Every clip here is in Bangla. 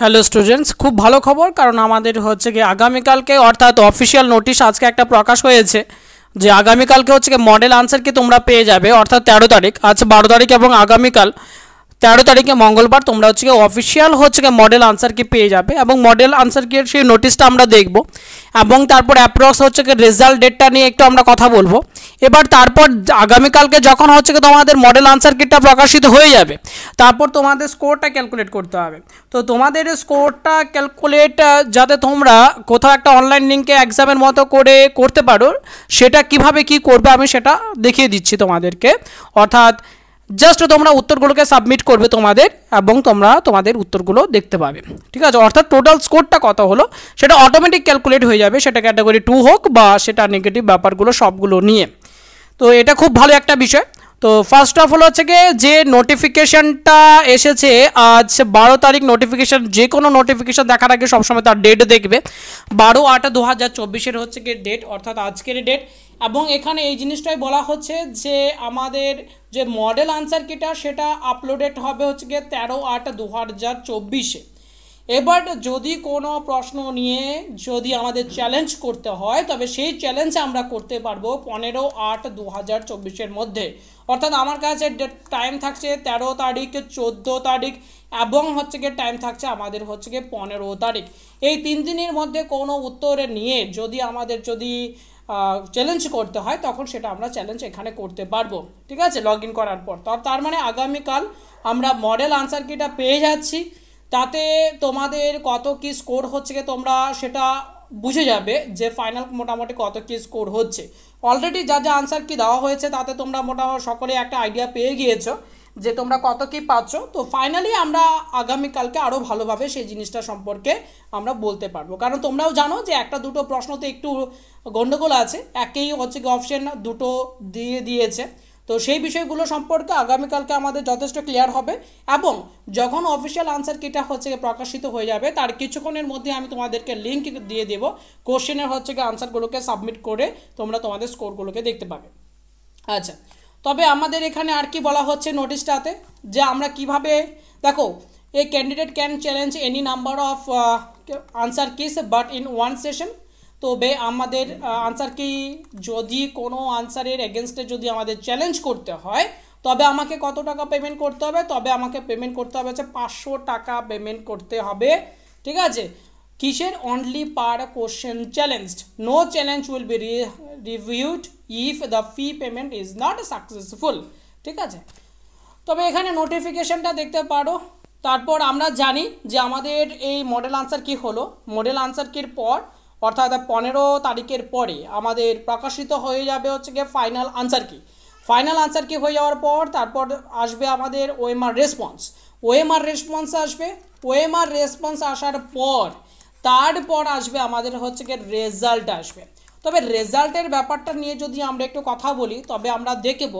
হ্যালো স্টুডেন্টস খুব ভালো খবর কারণ আমাদের হচ্ছে কি আগামীকালকে অর্থাৎ অফিসিয়াল নোটিশ আজকে একটা প্রকাশ হয়েছে যে আগামীকালকে হচ্ছে কি মডেল আনসার কি তোমরা পেয়ে যাবে অর্থাৎ তেরো তারিখ আজ বারো তারিখ এবং আগামীকাল তেরো তারিখে মঙ্গলবার তোমরা হচ্ছে অফিসিয়াল হচ্ছে মডেল আনসারকে পেয়ে যাবে এবং মডেল আনসারকে সেই নোটিশটা আমরা দেখব এবং তারপর অ্যাপ্রক্স হচ্ছে গিয়ে রেজাল্ট ডেটটা নিয়ে একটু আমরা কথা বলবো এবার তারপর আগামীকালকে যখন হচ্ছে তোমাদের মডেল আনসার কিটটা প্রকাশিত হয়ে যাবে তারপর তোমাদের স্কোরটা ক্যালকুলেট করতে হবে তো তোমাদের স্কোরটা ক্যালকুলেট যাতে তোমরা কোথাও একটা অনলাইন লিঙ্কে এক্সামের মতো করে করতে পারো সেটা কিভাবে কি করবে আমি সেটা দেখিয়ে দিচ্ছি তোমাদেরকে অর্থাৎ জাস্ট তোমরা উত্তরগুলোকে সাবমিট করবে তোমাদের এবং তোমরা তোমাদের উত্তরগুলো দেখতে পাবে ঠিক আছে অর্থাৎ টোটাল স্কোরটা কত হলো সেটা অটোমেটিক ক্যালকুলেট হয়ে যাবে সেটা ক্যাটাগরি টু হোক বা সেটা নেগেটিভ ব্যাপারগুলো সবগুলো নিয়ে তো এটা খুব ভালো একটা বিষয় তো ফার্স্ট অফ অল হচ্ছে গিয়ে যে নোটিফিকেশানটা এসেছে আজ বারো তারিখ নোটিফিকেশান যে কোনো নোটিফিকেশান দেখার আগে সবসময় তার ডেট দেখবে বারো আট দু হাজার চব্বিশের হচ্ছে গিয়ে ডেট অর্থাৎ আজকের ডেট এবং এখানে এই জিনিসটাই বলা হচ্ছে যে আমাদের যে মডেল আনসার কিটা সেটা আপলোডেড হবে হচ্ছে গিয়ে তেরো আট দু হাজার চব্বিশে এবার যদি কোনো প্রশ্ন নিয়ে যদি আমাদের চ্যালেঞ্জ করতে হয় তবে সেই চ্যালেঞ্জ আমরা করতে পারবো পনেরো আট দু হাজার চব্বিশের মধ্যে অর্থাৎ আমার কাছে টাইম থাকছে তেরো তারিখ চোদ্দো তারিখ এবং হচ্ছে গিয়ে টাইম থাকছে আমাদের হচ্ছে গিয়ে পনেরো তারিখ এই তিন দিনের মধ্যে কোনো উত্তর নিয়ে যদি আমাদের যদি চ্যালেঞ্জ করতে হয় তখন সেটা আমরা চ্যালেঞ্জ এখানে করতে পারবো ঠিক আছে লগ করার পর তার মানে আগামীকাল আমরা মডেল আনসার কিটা পেয়ে যাচ্ছি তাতে তোমাদের কত কি স্কোর হচ্ছে তোমরা সেটা বুঝে যাবে যে ফাইনাল মোটামুটি কত কি স্কোর হচ্ছে অলরেডি যা যা আনসার কি দেওয়া হয়েছে তাতে তোমরা মোটামুটি সকলে একটা আইডিয়া পেয়ে গিয়েছো যে তোমরা কত কি পাচ্ছ তো ফাইনালি আমরা আগামীকালকে আরও ভালোভাবে সেই জিনিসটা সম্পর্কে আমরা বলতে পারবো কারণ তোমরাও জানো যে একটা দুটো প্রশ্নতে একটু গণ্ডগোল আছে একেই হচ্ছে কি অপশন দুটো দিয়ে দিয়েছে তো সেই বিষয়গুলো সম্পর্কে আগামীকালকে আমাদের যথেষ্ট ক্লিয়ার হবে এবং যখন অফিসিয়াল আনসার কিটা হচ্ছে প্রকাশিত হয়ে যাবে তার কিছুক্ষণের মধ্যে আমি তোমাদেরকে লিঙ্ক দিয়ে দেবো কোশ্চেনের হচ্ছে গিয়ে আনসারগুলোকে সাবমিট করে তোমরা তোমাদের স্কোরগুলোকে দেখতে পাবে আচ্ছা তবে আমাদের এখানে আর কি বলা হচ্ছে নোটিশটাতে যে আমরা কিভাবে দেখো a candidate can challenge any number of answer keys but in one session তবে আমাদের আনসারকে যদি কোনো আনসারের এগেনস্টে যদি আমাদের চ্যালেঞ্জ করতে হয় তবে আমাকে কত টাকা পেমেন্ট করতে হবে তবে আমাকে পেমেন্ট করতে হবে হচ্ছে পাঁচশো টাকা পেমেন্ট করতে হবে ঠিক আছে কিসের only per question challenged no challenge will be reviewed if the fee payment is not successful ঠিক আছে তবে এখানে নোটিফিকেশনটা দেখতে পারো তারপর আমরা জানি যে আমাদের এই মডেল আনসার কি হলো মডেল আনসার কির পর অর্থাৎ পনেরো তারিখের পরে আমাদের প্রকাশিত হয়ে যাবে হচ্ছে গিয়ে ফাইনাল আনসার কি ফাইনাল আনসার কি হয়ে যাওয়ার পর তারপর আসবে আমাদের ওএমআর রেসপন্স ওএমআর রেসপন্স আসবে ওএমআর রেসপন্স আসার পর তারপর আসবে আমাদের হচ্ছে গিয়ে রেজাল্ট আসবে তবে রেজাল্টের ব্যাপারটা নিয়ে যদি আমরা একটু কথা বলি তবে আমরা দেখব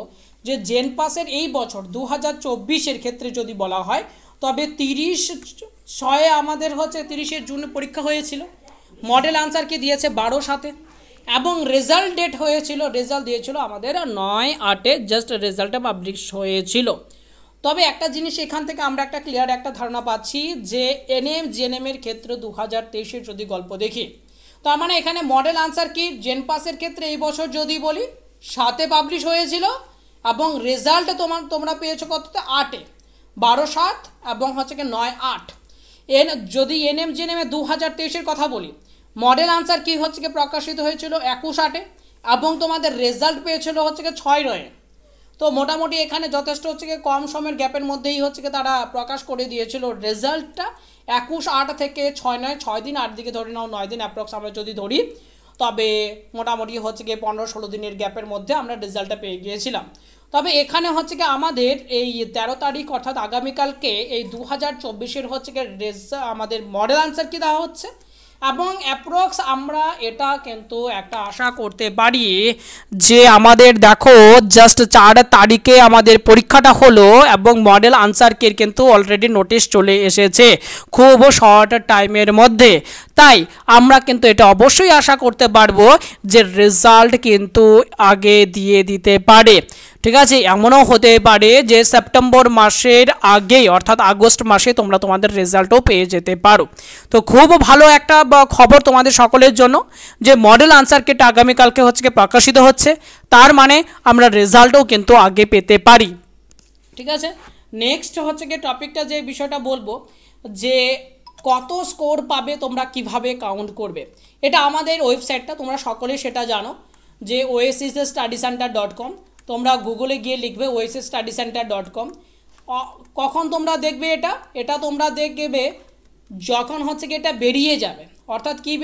যে জেন পাসের এই বছর দু হাজার ক্ষেত্রে যদি বলা হয় তবে তিরিশ ছয়ে আমাদের হচ্ছে তিরিশে জুন পরীক্ষা হয়েছিল মডেল আনসার কি দিয়েছে বারো সাথে এবং রেজাল্ট ডেট হয়েছিল রেজাল্ট দিয়েছিল আমাদের নয় আটে জাস্ট রেজাল্টটা পাবলিশ হয়েছিল তবে একটা জিনিস এখান থেকে আমরা একটা ক্লিয়ার একটা ধারণা পাচ্ছি যে এনএম জিএনএমের ক্ষেত্রে দু হাজার তেইশের যদি গল্প দেখি তার মানে এখানে মডেল আনসার কি জেনপাসের ক্ষেত্রে এই বছর যদি বলি সাতে পাবলিশ হয়েছিল এবং রেজাল্ট তোমার তোমরা পেয়েছো কত আটে বারো সাত এবং হচ্ছে কি নয় আট এন যদি এনএম জেনএমে দু হাজার তেইশের কথা বলি মডেল আনসার কি হচ্ছে কি প্রকাশিত হয়েছিল একুশ আটে এবং তোমাদের রেজাল্ট পেয়েছিল হচ্ছে কি ছয় রয়ে তো মোটামুটি এখানে যথেষ্ট হচ্ছে কি কম সময়ের গ্যাপের মধ্যেই হচ্ছে কি তারা প্রকাশ করে দিয়েছিল রেজাল্টটা একুশ আট থেকে ছয় নয় ছয় দিন আট দিকে ধরে নাও নয় দিন অ্যাপ্রক্স আমরা যদি ধরি তবে মোটামুটি হচ্ছে গিয়ে পনেরো ষোলো দিনের গ্যাপের মধ্যে আমরা রেজাল্টটা পেয়ে গিয়েছিলাম তবে এখানে হচ্ছে কি আমাদের এই তেরো তারিখ অর্থাৎ আগামীকালকে এই দু হাজার চব্বিশের হচ্ছে কি রেজা আমাদের মডেল আনসার কী দেওয়া হচ্ছে এবং অ্যাপ্রক্স আমরা এটা কিন্তু একটা আশা করতে পারি যে আমাদের দেখো জাস্ট চার তারিখে আমাদের পরীক্ষাটা হলো এবং মডেল আনসারকে কিন্তু অলরেডি নোটিশ চলে এসেছে খুব শর্ট টাইমের মধ্যে তাই আমরা কিন্তু এটা অবশ্যই আশা করতে পারবো যে রেজাল্ট কিন্তু আগে দিয়ে দিতে পারে ঠিক আছে এমনও হতে পারে যে সেপ্টেম্বর মাসের আগেই অর্থাৎ আগস্ট মাসে তোমরা তোমাদের রেজাল্টও পেয়ে যেতে পারো তো খুব ভালো একটা খারাপ খবর তোমাদের সকলের জন্য যে মডেল আনসার কেট আগামীকালকে হচ্ছে প্রকাশিত হচ্ছে তার মানে আমরা রেজাল্টও কিন্তু আগে পেতে পারি ঠিক আছে নেক্সট হচ্ছে গিয়ে টপিকটা যে বিষয়টা বলবো যে কত স্কোর পাবে তোমরা কিভাবে কাউন্ট করবে এটা আমাদের ওয়েবসাইটটা তোমরা সকলে সেটা জানো যে OSS study centre dot com তোমরা গুগলে গিয়ে লিখবে OSS study centre dot com কখন তোমরা দেখবে এটা এটা তোমরা দেখবে যখন হচ্ছে কি এটা বেরিয়ে যাবে অর্থাৎ কী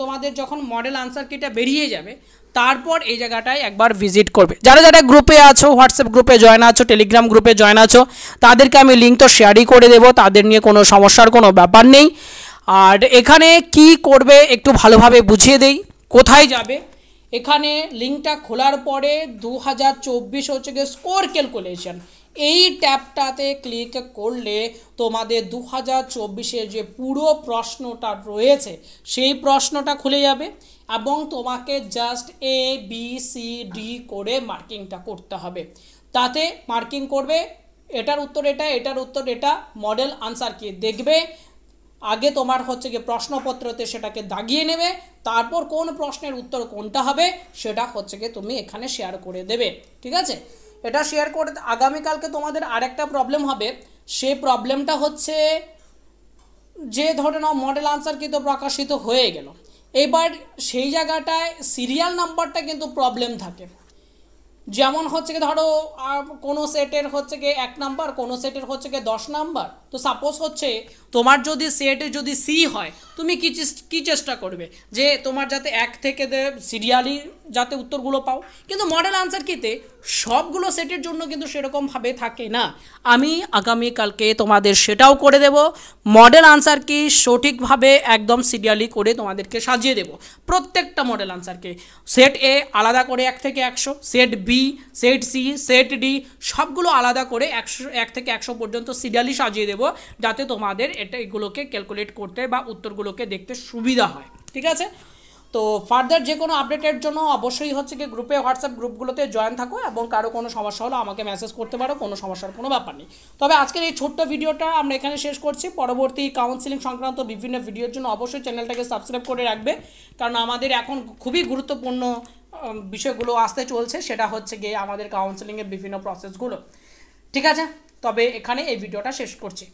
তোমাদের যখন মডেল আনসার কিটা বেরিয়ে যাবে তারপর এই জায়গাটায় একবার ভিজিট করবে যারা যারা গ্রুপে আছো হোয়াটসঅ্যাপ গ্রুপে জয়েন আছো টেলিগ্রাম গ্রুপে জয়েন আছো তাদেরকে আমি লিঙ্ক তো শেয়ারই করে দেবো তাদের নিয়ে কোনো সমস্যার কোনো ব্যাপার নেই আর এখানে কি করবে একটু ভালোভাবে বুঝিয়ে দেই কোথায় যাবে এখানে লিঙ্কটা খোলার পরে দু হাজার চব্বিশ হচ্ছে গিয়ে স্কোর ক্যালকুলেশন এই ট্যাবটাতে ক্লিক করলে তোমাদের দু হাজার যে পুরো প্রশ্নটা রয়েছে সেই প্রশ্নটা খুলে যাবে এবং তোমাকে just A B C D করে মার্কিংটা করতে হবে তাতে মার্কিং করবে এটার উত্তর এটা এটার উত্তর এটা মডেল আনসার কি দেখবে আগে তোমার হচ্ছে গিয়ে প্রশ্নপত্রতে সেটাকে দাগিয়ে নেবে তারপর কোন প্রশ্নের উত্তর কোনটা হবে সেটা হচ্ছে গিয়ে তুমি এখানে শেয়ার করে দেবে ঠিক আছে এটা শেয়ার করে আগামীকালকে তোমাদের আরেকটা প্রবলেম হবে সে প্রবলেমটা হচ্ছে যে ধরে নাও মডেল আনসার কিন্তু প্রকাশিত হয়ে গেল এবার সেই জায়গাটায় সিরিয়াল নাম্বারটা কিন্তু প্রবলেম থাকে যেমন হচ্ছে কি ধরো কোনো সেটের হচ্ছে কি এক নাম্বার কোনো সেটের হচ্ছে কি দশ নাম্বার তো সাপোজ হচ্ছে তোমার যদি সেটে যদি সি হয় তুমি কি কী চেষ্টা করবে যে তোমার যাতে এক থেকে সিরিয়ালি যাতে উত্তরগুলো পাও কিন্তু মডেল আনসার কিতে সবগুলো সেটের জন্য কিন্তু সেরকমভাবে থাকে না আমি আগামীকালকে তোমাদের সেটাও করে দেব মডেল আনসার কি সঠিকভাবে একদম সিরিয়ালি করে তোমাদেরকে সাজিয়ে দেব প্রত্যেকটা মডেল আনসারকে সেট এ আলাদা করে এক থেকে একশো set B set C set D সবগুলো আলাদা করে একশো এক থেকে একশো পর্যন্ত সিরিয়ালি সাজিয়ে দেব দেব যাতে তোমাদের এটা এগুলোকে ক্যালকুলেট করতে বা উত্তরগুলোকে দেখতে সুবিধা হয় ঠিক আছে তো ফার্দার যে কোনো আপডেটের জন্য অবশ্যই হচ্ছে কি গ্রুপে হোয়াটসঅ্যাপ গ্রুপগুলোতে জয়েন থাকো এবং কারো কোনো সমস্যা হলো আমাকে মেসেজ করতে পারো কোনো সমস্যার কোনো ব্যাপার নেই তবে আজকের এই ছোট্ট ভিডিওটা আমরা এখানে শেষ করছি পরবর্তী কাউন্সিলিং সংক্রান্ত বিভিন্ন ভিডিওর জন্য অবশ্যই চ্যানেলটাকে সাবস্ক্রাইব করে রাখবে কারণ আমাদের এখন খুবই গুরুত্বপূর্ণ বিষয়গুলো আসতে চলছে সেটা হচ্ছে গিয়ে আমাদের কাউন্সিলিংয়ের বিভিন্ন প্রসেসগুলো ঠিক আছে তবে এখানে এই ভিডিওটা শেষ করছি